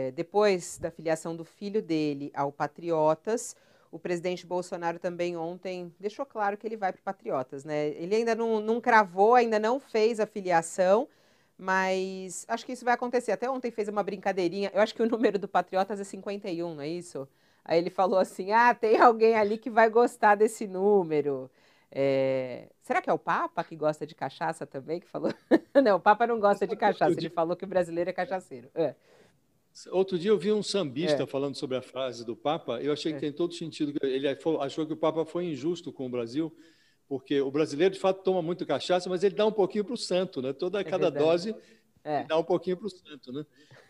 É, depois da filiação do filho dele ao Patriotas, o presidente Bolsonaro também ontem deixou claro que ele vai para o Patriotas, né? Ele ainda não, não, cravou, ainda não fez a filiação, mas acho que isso vai acontecer. Até ontem fez uma brincadeirinha, eu acho que o número do Patriotas é 51, não é isso? Aí ele falou assim: ah, tem alguém ali que vai gostar desse número. É... Será que é o Papa que gosta de cachaça também? Que falou? não, o Papa não gosta de cachaça, ele falou que o brasileiro é cachaceiro. É. Outro dia eu vi um sambista é. falando sobre a frase do Papa, eu achei que é. tem todo sentido. Ele achou que o Papa foi injusto com o Brasil, porque o brasileiro, de fato, toma muito cachaça, mas ele dá um pouquinho para o santo, né? Toda, é cada verdade. dose, é. dá um pouquinho para o santo, né?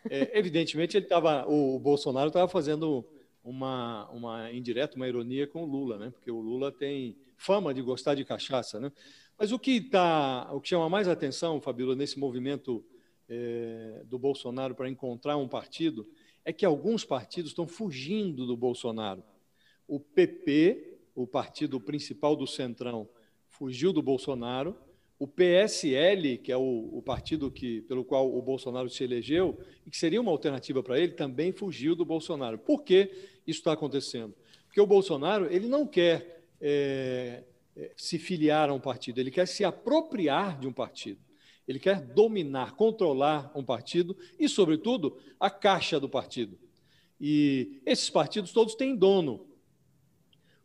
É, evidentemente, ele tava, o, o Bolsonaro estava fazendo uma, uma indireta, uma ironia com o Lula, né? Porque o Lula tem fama de gostar de cachaça, né? Mas o que, tá, o que chama mais atenção, Fabíola, nesse movimento é, do Bolsonaro para encontrar um partido é que alguns partidos estão fugindo do Bolsonaro. O PP, o partido principal do Centrão, fugiu do Bolsonaro. O PSL, que é o, o partido que, pelo qual o Bolsonaro se elegeu e que seria uma alternativa para ele, também fugiu do Bolsonaro. Por que isso está acontecendo? Porque o Bolsonaro ele não quer é, se filiar a um partido, ele quer se apropriar de um partido. Ele quer dominar, controlar um partido e, sobretudo, a caixa do partido. E esses partidos todos têm dono.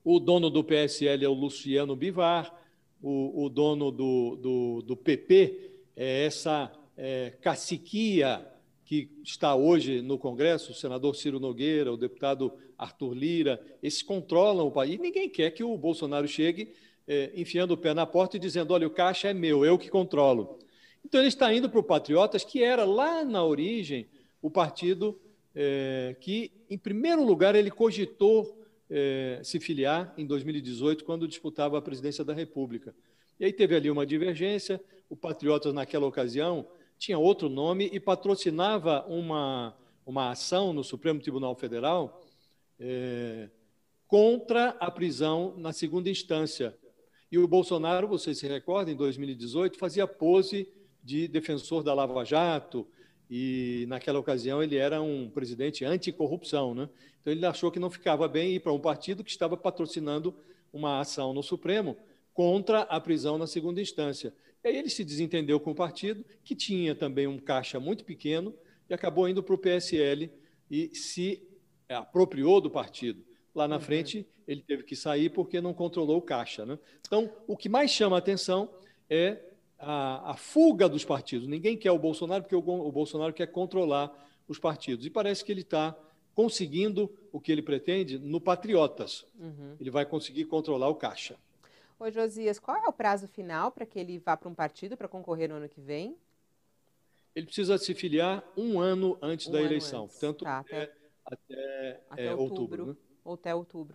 O dono do PSL é o Luciano Bivar, o, o dono do, do, do, PP é essa é, caciquia que está hoje no Congresso, o senador Ciro Nogueira, o deputado Arthur Lira, esses controlam o país. Ninguém quer que o Bolsonaro chegue é, enfiando o pé na porta e dizendo: olha, o caixa é meu, eu que controlo. Então ele está indo para o Patriotas, que era lá na origem o partido é, que, em primeiro lugar, ele cogitou é, se filiar em 2018, quando disputava a presidência da República. E aí teve ali uma divergência. O Patriotas, naquela ocasião, tinha outro nome e patrocinava uma, uma ação no Supremo Tribunal Federal é, contra a prisão na segunda instância. E o Bolsonaro, você se recorda, em 2018, fazia pose de defensor da Lava Jato, e naquela ocasião ele era um presidente anticorrupção, né? Então ele achou que não ficava bem ir para um partido que estava patrocinando uma ação no Supremo contra a prisão na segunda instância. E aí ele se desentendeu com o partido, que tinha também um caixa muito pequeno, e acabou indo para o PSL e se apropriou do partido. Lá na uhum. frente ele teve que sair porque não controlou o caixa, né? Então o que mais chama a atenção é a, a fuga dos partidos. Ninguém quer o Bolsonaro, porque o, o Bolsonaro quer controlar os partidos. E parece que ele está conseguindo o que ele pretende no Patriotas. Uhum. Ele vai conseguir controlar o Caixa. Ô, Josias, qual é o prazo final para que ele vá para um partido para concorrer no ano que vem? Ele precisa se filiar um ano antes um da ano eleição. Antes. Portanto, tá, até, até, até é, outubro. outubro né? Ou até outubro.